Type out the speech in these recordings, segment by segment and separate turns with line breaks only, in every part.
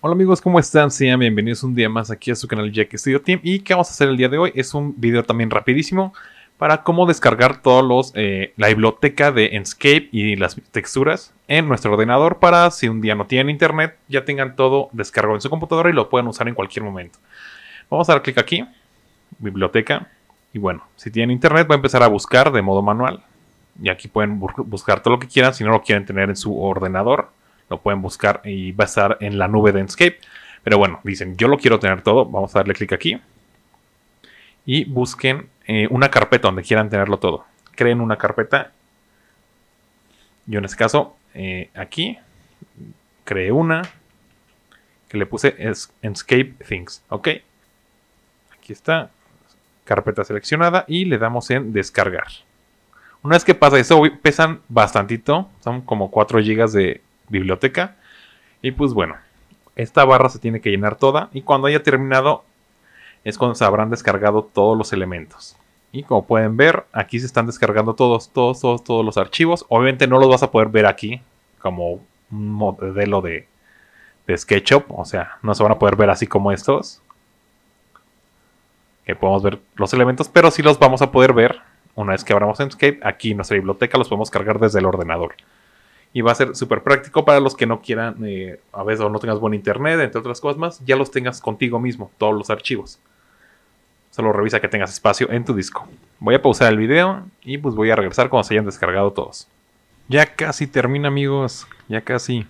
Hola amigos, ¿cómo están? Sean bienvenidos un día más aquí a su canal Jack Studio Team y ¿qué vamos a hacer el día de hoy? Es un video también rapidísimo para cómo descargar todos los, eh, la biblioteca de Enscape y las texturas en nuestro ordenador para si un día no tienen internet ya tengan todo descargado en su computadora y lo puedan usar en cualquier momento. Vamos a dar clic aquí, biblioteca y bueno, si tienen internet va a empezar a buscar de modo manual y aquí pueden buscar todo lo que quieran si no lo quieren tener en su ordenador lo pueden buscar y basar a en la nube de Enscape. Pero bueno, dicen, yo lo quiero tener todo, vamos a darle clic aquí. Y busquen eh, una carpeta donde quieran tenerlo todo. Creen una carpeta. Yo en este caso, eh, aquí, creé una que le puse Enscape Things, ¿ok? Aquí está, carpeta seleccionada y le damos en descargar. Una vez que pasa eso, pesan bastantito, son como 4 GB de, biblioteca. Y pues bueno, esta barra se tiene que llenar toda y cuando haya terminado es cuando se habrán descargado todos los elementos. Y como pueden ver, aquí se están descargando todos, todos, todos, todos los archivos. Obviamente no los vas a poder ver aquí como un modelo de, de SketchUp. O sea, no se van a poder ver así como estos. Que podemos ver los elementos, pero sí los vamos a poder ver una vez que abramos Enscape. Aquí nuestra biblioteca los podemos cargar desde el ordenador y va a ser súper práctico para los que no quieran, eh, a veces o no tengas buen internet, entre otras cosas más, ya los tengas contigo mismo, todos los archivos. Solo revisa que tengas espacio en tu disco. Voy a pausar el video y pues voy a regresar cuando se hayan descargado todos. Ya casi termina amigos, ya casi.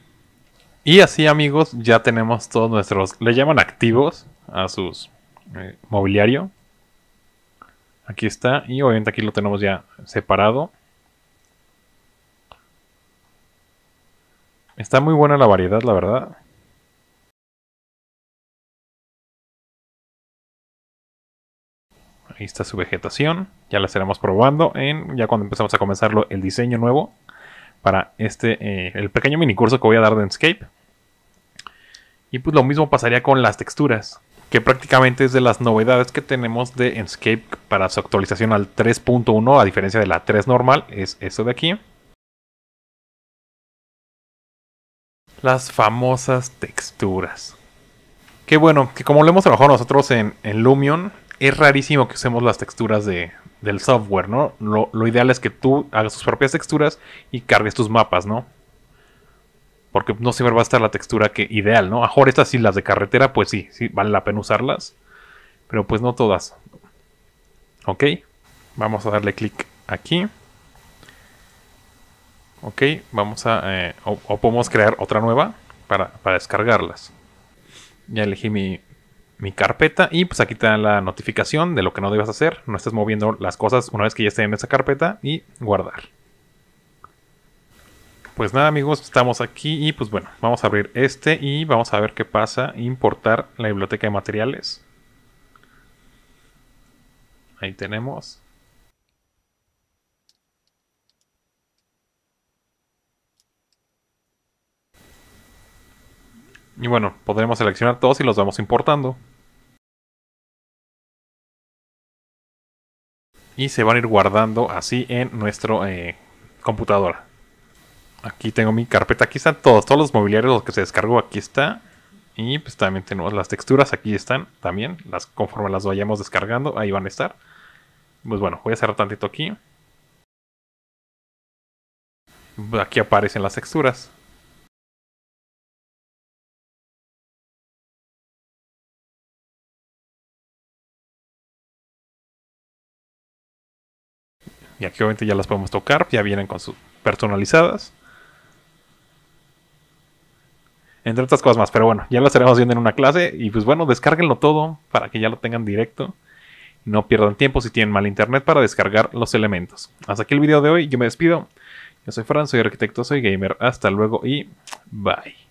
Y así amigos, ya tenemos todos nuestros, le llaman activos a sus eh, mobiliario. Aquí está y obviamente aquí lo tenemos ya separado. Está muy buena la variedad, la verdad. Ahí está su vegetación. Ya la estaremos probando en ya cuando empezamos a comenzarlo el diseño nuevo para este eh, el pequeño mini curso que voy a dar de Enscape. Y pues lo mismo pasaría con las texturas, que prácticamente es de las novedades que tenemos de Enscape para su actualización al 3.1, a diferencia de la 3 normal, es eso de aquí. las famosas texturas. qué bueno, que como lo hemos trabajado nosotros en, Lumion, es rarísimo que usemos las texturas del software, ¿no? Lo, ideal es que tú hagas tus propias texturas y cargues tus mapas, ¿no? Porque no siempre va a estar la textura que ideal, ¿no? mejor estas sí, las de carretera, pues sí, sí, vale la pena usarlas. Pero pues no todas. Ok, vamos a darle clic aquí. Ok, vamos a... Eh, o, podemos crear otra nueva para, descargarlas. Ya elegí mi, carpeta y pues aquí te la notificación de lo que no debes hacer. No estés moviendo las cosas una vez que ya estén en esa carpeta y guardar. Pues nada amigos, estamos aquí y pues bueno, vamos a abrir este y vamos a ver qué pasa. Importar la biblioteca de materiales. Ahí tenemos. Y bueno, podremos seleccionar todos y los vamos importando. Y se van a ir guardando así en nuestro eh, computador. Aquí tengo mi carpeta, aquí están todos, todos los mobiliarios los que se descargó, aquí está. Y pues también tenemos las texturas, aquí están también, las conforme las vayamos descargando, ahí van a estar. Pues bueno, voy a cerrar tantito aquí. Aquí aparecen las texturas. Y aquí obviamente ya las podemos tocar, ya vienen con sus personalizadas. Entre otras cosas más, pero bueno, ya las estaremos viendo en una clase. Y pues bueno, descárguenlo todo para que ya lo tengan directo. No pierdan tiempo si tienen mal internet para descargar los elementos. Hasta aquí el video de hoy, yo me despido. Yo soy Fran, soy arquitecto, soy gamer. Hasta luego y bye.